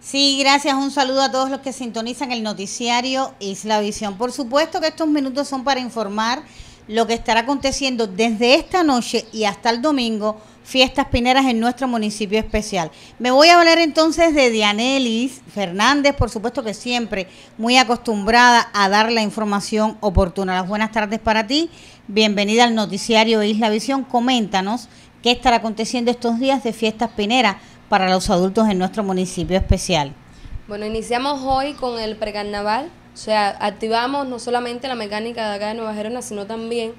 Sí, gracias. Un saludo a todos los que sintonizan el noticiario Isla Visión. Por supuesto que estos minutos son para informar lo que estará aconteciendo desde esta noche y hasta el domingo, fiestas pineras en nuestro municipio especial. Me voy a hablar entonces de Dianelis Fernández, por supuesto que siempre muy acostumbrada a dar la información oportuna. Las buenas tardes para ti. Bienvenida al noticiario Isla Visión. Coméntanos qué estará aconteciendo estos días de fiestas pineras para los adultos en nuestro municipio especial? Bueno, iniciamos hoy con el precarnaval, o sea, activamos no solamente la mecánica de acá de Nueva Gerona, sino también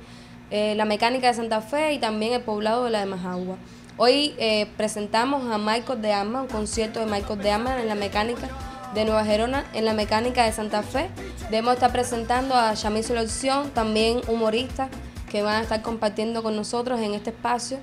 eh, la mecánica de Santa Fe y también el poblado de la de Majagua. Hoy eh, presentamos a Michael de ama un concierto de Michael de Ama en la mecánica de Nueva Gerona, en la mecánica de Santa Fe. Debemos estar presentando a Yamil Solución, también humorista, que van a estar compartiendo con nosotros en este espacio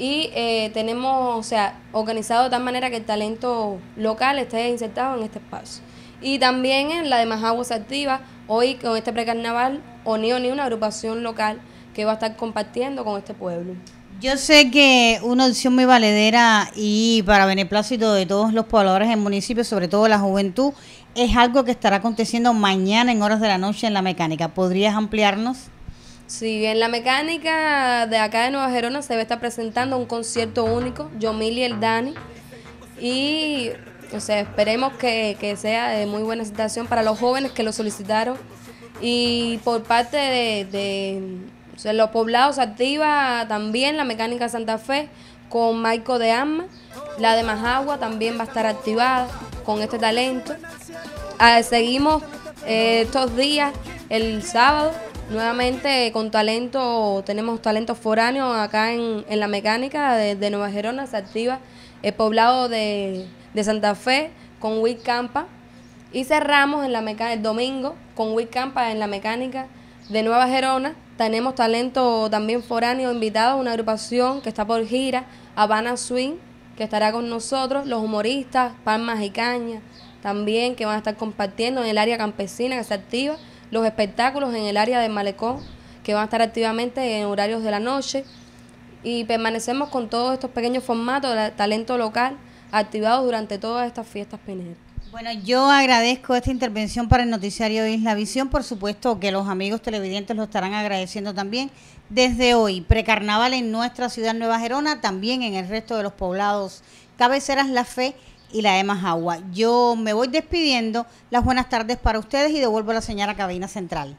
y eh, tenemos, o sea, organizado de tal manera que el talento local esté insertado en este espacio. Y también en la de aguas activas activa, hoy con este precarnaval, Oni ni una agrupación local que va a estar compartiendo con este pueblo. Yo sé que una opción muy valedera y para beneplácito de todos los pobladores del municipio, sobre todo la juventud, es algo que estará aconteciendo mañana en horas de la noche en la mecánica. ¿Podrías ampliarnos? sí, en la mecánica de acá de Nueva Gerona se va a estar presentando un concierto único, Yomili y el Dani. Y esperemos que, sea de muy buena situación para los jóvenes que lo solicitaron. Y por parte de, los poblados activa también la mecánica Santa Fe con Maico de Amma, La de Majagua también va a estar activada con este talento. Ah, seguimos eh, estos días, el sábado Nuevamente con talento, tenemos talento foráneo acá en, la mecánica de, Nueva Gerona, se activa el poblado de, Santa Fe con Will Campa y cerramos en la el domingo con Will Campa en la mecánica de Nueva Gerona. Tenemos talento también foráneo invitado, una agrupación que está por gira, Habana Swing, que estará con nosotros, los humoristas, Palmas y Caña, también que van a estar compartiendo en el área campesina que se activa los espectáculos en el área de Malecón, que van a estar activamente en horarios de la noche. Y permanecemos con todos estos pequeños formatos de talento local activados durante todas estas fiestas pineras. Bueno, yo agradezco esta intervención para el noticiario Isla Visión, por supuesto que los amigos televidentes lo estarán agradeciendo también. Desde hoy, precarnaval en nuestra ciudad Nueva Gerona, también en el resto de los poblados cabeceras La Fe y la más agua. Yo me voy despidiendo. Las buenas tardes para ustedes y devuelvo la señora cabina central.